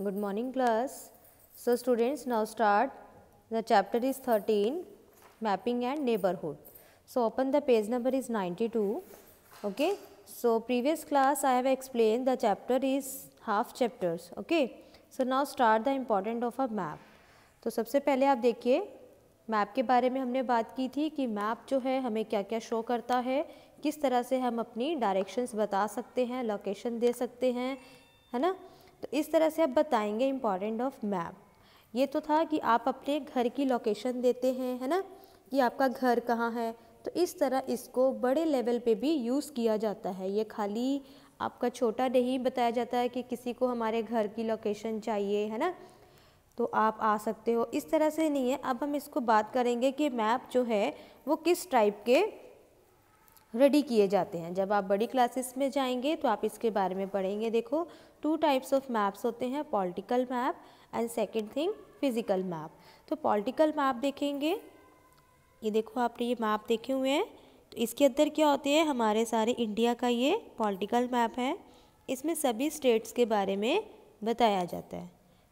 Good morning class so students now start the chapter is thirteen mapping and neighbourhood so open the page number is ninety two okay so previous class I have explain the chapter is half chapters okay so now start the important of a map तो सबसे पहले आप देखिए map के बारे में हमने बात की थी कि मैप जो है हमें क्या क्या शो करता है किस तरह से हम अपनी डायरेक्शंस बता सकते हैं लोकेशन दे सकते हैं है ना तो इस तरह से आप बताएंगे इम्पॉर्टेंट ऑफ मैप ये तो था कि आप अपने घर की लोकेशन देते हैं है ना कि आपका घर कहाँ है तो इस तरह इसको बड़े लेवल पे भी यूज़ किया जाता है ये खाली आपका छोटा नहीं बताया जाता है कि किसी को हमारे घर की लोकेशन चाहिए है ना तो आप आ सकते हो इस तरह से नहीं है अब हम इसको बात करेंगे कि मैप जो है वो किस टाइप के रेडी किए जाते हैं जब आप बड़ी क्लासेस में जाएंगे तो आप इसके बारे में पढ़ेंगे देखो टू टाइप्स ऑफ मैप्स होते हैं political map and second thing physical map तो पॉलिटिकल मैप देखेंगे ये देखो आपने ये मैप देखे हुए हैं तो इसके अंदर क्या होते हैं हमारे सारे इंडिया का ये पॉलिटिकल मैप है इसमें सभी स्टेट्स के बारे में बताया जाता है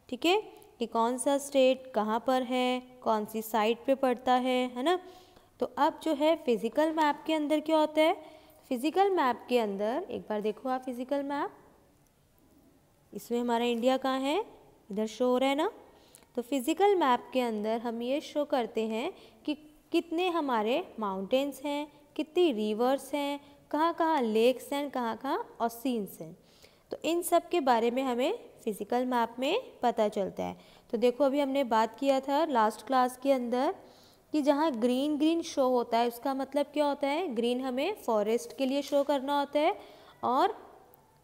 ठीक है कि कौन सा स्टेट कहाँ पर है कौन सी साइड पे पड़ता है है ना तो अब जो है फिज़िकल मैप के अंदर क्या होता है फिज़िकल मैप के अंदर एक बार देखो आप फिज़िकल मैप इसमें हमारा इंडिया कहाँ है इधर शो हो रहा है ना तो फिज़िकल मैप के अंदर हम ये शो करते हैं कि कितने हमारे माउंटेन्स हैं कितनी रिवर्स हैं कहाँ कहाँ लेक्स हैं कहाँ कहाँ सीन्स हैं तो इन सब के बारे में हमें फिज़िकल मैप में पता चलता है तो देखो अभी हमने बात किया था लास्ट क्लास के अंदर कि जहाँ ग्रीन ग्रीन शो होता है उसका मतलब क्या होता है ग्रीन हमें फॉरेस्ट के लिए शो करना होता है और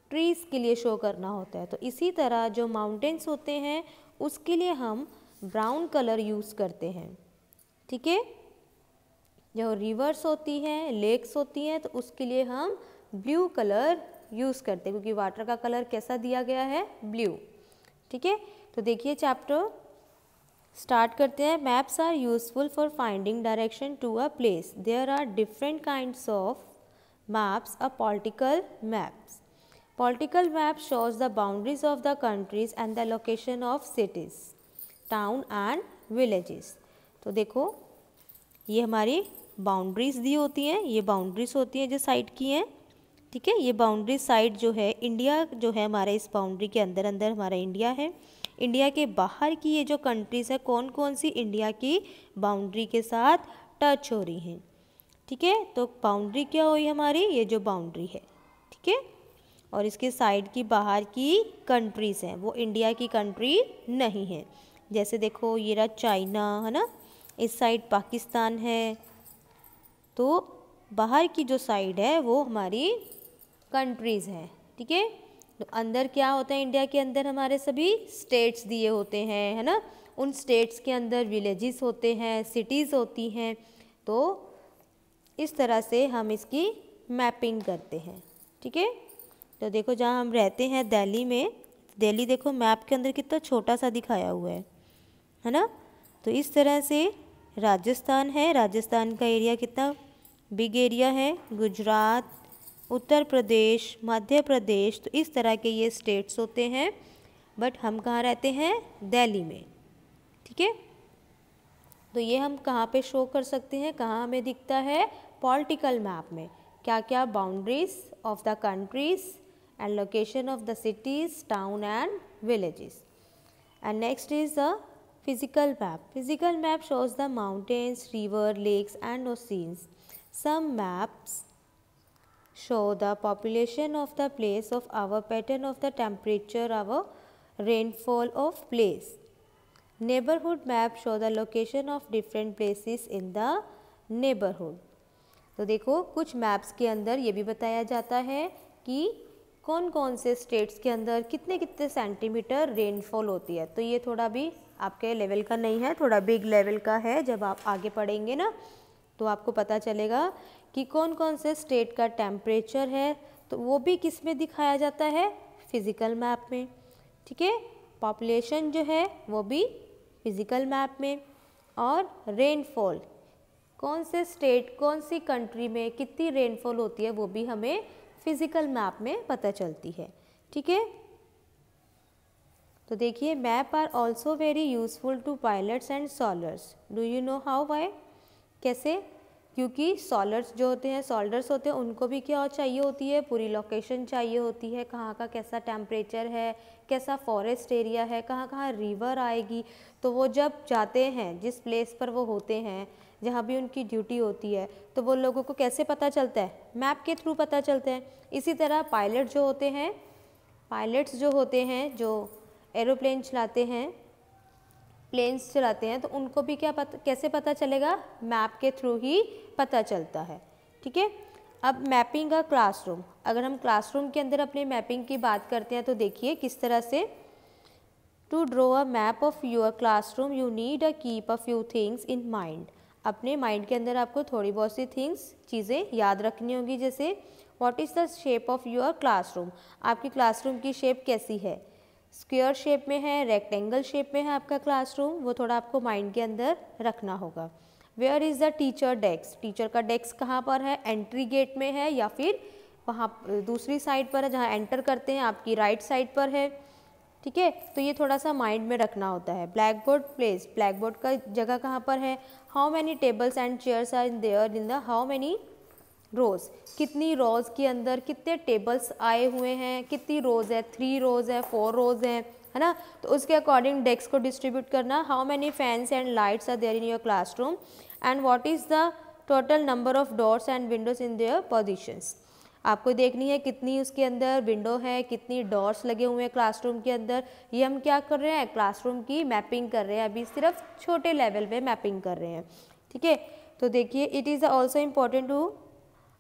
ट्रीज़ के लिए शो करना होता है तो इसी तरह जो माउंटेन्स होते हैं उसके लिए हम ब्राउन कलर यूज़ करते हैं ठीक है जो रिवर्स होती हैं लेक्स होती हैं तो उसके लिए हम ब्लू कलर यूज़ करते हैं क्योंकि वाटर का कलर कैसा दिया गया है ब्लू ठीक है तो देखिए चैप्टर स्टार्ट करते हैं maps are useful for finding direction to a place there are different kinds of maps a political maps political map shows the boundaries of the countries and the location of cities town and village तो देखो ये हमारी boundaries दी होती हैं ये boundaries होती हैं जो साइड की हैं ठीक है ये बाउंड्री साइड जो है इंडिया जो है हमारे इस बाउंड्री के अंदर अंदर हमारा इंडिया है इंडिया के बाहर की ये जो कंट्रीज़ है कौन कौन सी इंडिया की बाउंड्री के साथ टच हो रही हैं ठीक है तो बाउंड्री क्या हुई हमारी ये जो बाउंड्री है ठीक है और इसके साइड की बाहर की कंट्रीज़ हैं वो इंडिया की कंट्री नहीं है जैसे देखो ये रहा चाइना है ना इस साइड पाकिस्तान है तो बाहर की जो साइड है वो हमारी कंट्रीज़ हैं ठीक है तो अंदर क्या होता है इंडिया के अंदर हमारे सभी स्टेट्स दिए होते हैं है ना उन स्टेट्स के अंदर विलेजेस होते हैं सिटीज़ होती हैं तो इस तरह से हम इसकी मैपिंग करते हैं ठीक है तो देखो जहाँ हम रहते हैं दिल्ली में दिल्ली देखो मैप के अंदर कितना छोटा सा दिखाया हुआ है है ना तो इस तरह से राजस्थान है राजस्थान का एरिया कितना बिग एरिया है गुजरात उत्तर प्रदेश मध्य प्रदेश तो इस तरह के ये स्टेट्स होते हैं बट हम कहाँ रहते हैं दिल्ली में ठीक है तो ये हम कहाँ पे शो कर सकते हैं कहाँ हमें दिखता है पॉलिटिकल मैप में क्या क्या boundaries of the countries and location of the cities town and village and next is physical map physical map shows the mountains river lakes and and since some maps show the population of the place of our pattern of the temperature our rainfall of place. Neighborhood map show the location of different places in the neighborhood. तो देखो कुछ maps के अंदर ये भी बताया जाता है कि कौन कौन से स्टेट्स के अंदर कितने कितने सेंटीमीटर रेनफॉल होती है तो ये थोड़ा भी आपके लेवल का नहीं है थोड़ा बिग लेवल का है जब आप आगे पढ़ेंगे ना तो आपको पता चलेगा कि कौन कौन से स्टेट का टेम्परेचर है तो वो भी किस में दिखाया जाता है फिज़िकल मैप में ठीक है पॉपुलेशन जो है वो भी फिज़िकल मैप में और रेनफॉल कौन से स्टेट कौन सी कंट्री में कितनी रेनफॉल होती है वो भी हमें फिज़िकल मैप में पता चलती है ठीक है तो देखिए map are also very useful to pilots and sailors do you know how why कैसे क्योंकि सॉलर्स जो होते हैं सॉल्डर्स होते हैं उनको भी क्या चाहिए होती है पूरी लोकेशन चाहिए होती है कहाँ का कैसा टेम्परेचर है कैसा फॉरेस्ट एरिया है कहाँ कहाँ रिवर आएगी तो वो जब जाते हैं जिस प्लेस पर वो होते हैं जहाँ भी उनकी ड्यूटी होती है तो वो लोगों को कैसे पता चलता है मैप के थ्रू पता चलता है इसी तरह पायलट जो होते हैं पायलट्स जो होते हैं जो एरोप्लेन चलाते हैं प्लेन्स चलाते हैं तो उनको भी क्या पता कैसे पता चलेगा मैप के थ्रू ही पता चलता है ठीक है अब मैपिंग का क्लासरूम अगर हम क्लासरूम के अंदर अपने मैपिंग की बात करते हैं तो देखिए किस तरह से to draw a map of your classroom you need a keep a few things in mind अपने माइंड के अंदर आपको थोड़ी बहुत सी थिंग्स चीज़ें याद रखनी होगी जैसे what is the shape of your classroom आपकी क्लासरूम की शेप कैसी है स्क्वेयर शेप में है रेक्टेंगल शेप में है आपका क्लासरूम वो थोड़ा आपको माइंड के अंदर रखना होगा where is the teacher desk teacher का डेस्क कहाँ पर है एंट्री गेट में है या फिर वहाँ दूसरी साइड पर है जहाँ एंटर करते हैं आपकी राइट right साइड पर है ठीक है तो ये थोड़ा सा माइंड में रखना होता है black board place black board का जगह कहाँ पर है how many tables and chairs are in there in the how many rows कितनी रोज़ के अंदर कितने टेबल्स आए हुए हैं कितनी रोज़ है थ्री रोज़ है फोर रोज़ है है ना तो उसके अकॉर्डिंग डेस्क को डिस्ट्रीब्यूट करना how many fans and lights are there in your classroom and what is the total number of doors and windows in their positions आपको देखनी है कितनी उसके अंदर विंडो है कितनी डोर्स लगे हुए हैं क्लासरूम के अंदर ये हम क्या कर रहे हैं क्लासरूम की मैपिंग कर रहे हैं अभी सिर्फ छोटे लेवल पे मैपिंग कर रहे हैं ठीक है तो देखिए it is also important to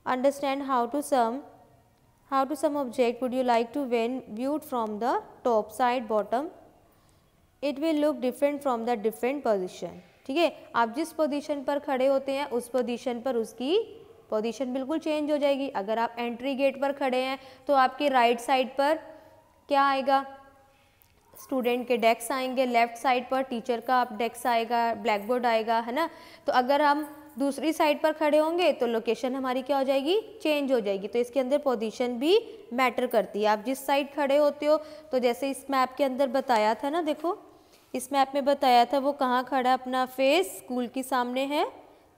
understand how to sum how to sum object would you like to when viewed from the top side bottom it will look different from the different position ठीक है आप जिस position पर खड़े होते हैं उस position पर उसकी पोजीशन बिल्कुल चेंज हो जाएगी अगर आप एंट्री गेट पर खड़े हैं तो आपके राइट साइड पर क्या आएगा स्टूडेंट के डेस्क आएंगे लेफ्ट साइड पर टीचर का आप डेस्क आएगा ब्लैक बोर्ड आएगा है ना तो अगर हम दूसरी साइड पर खड़े होंगे तो लोकेशन हमारी क्या हो जाएगी चेंज हो जाएगी तो इसके अंदर पोजीशन भी मैटर करती है आप जिस साइड खड़े होते हो तो जैसे इस मैप के अंदर बताया था ना देखो इस मैप में बताया था वो कहाँ खड़ा अपना फेस स्कूल के सामने है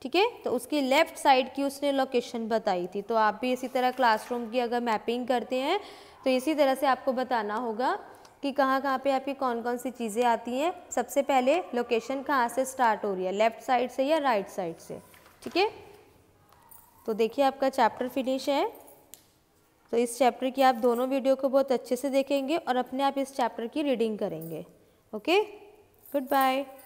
ठीक है तो उसकी लेफ़्ट साइड की उसने लोकेशन बताई थी तो आप भी इसी तरह क्लासरूम की अगर मैपिंग करते हैं तो इसी तरह से आपको बताना होगा कि कहाँ कहाँ पे आपकी कौन कौन सी चीज़ें आती हैं सबसे पहले लोकेशन कहाँ से स्टार्ट हो रही है लेफ़्ट साइड से या राइट साइड से ठीक है तो देखिए आपका चैप्टर फिनिश है तो इस चैप्टर की आप दोनों वीडियो को बहुत अच्छे से देखेंगे और अपने आप इस चैप्टर की रीडिंग करेंगे ओके गुड बाय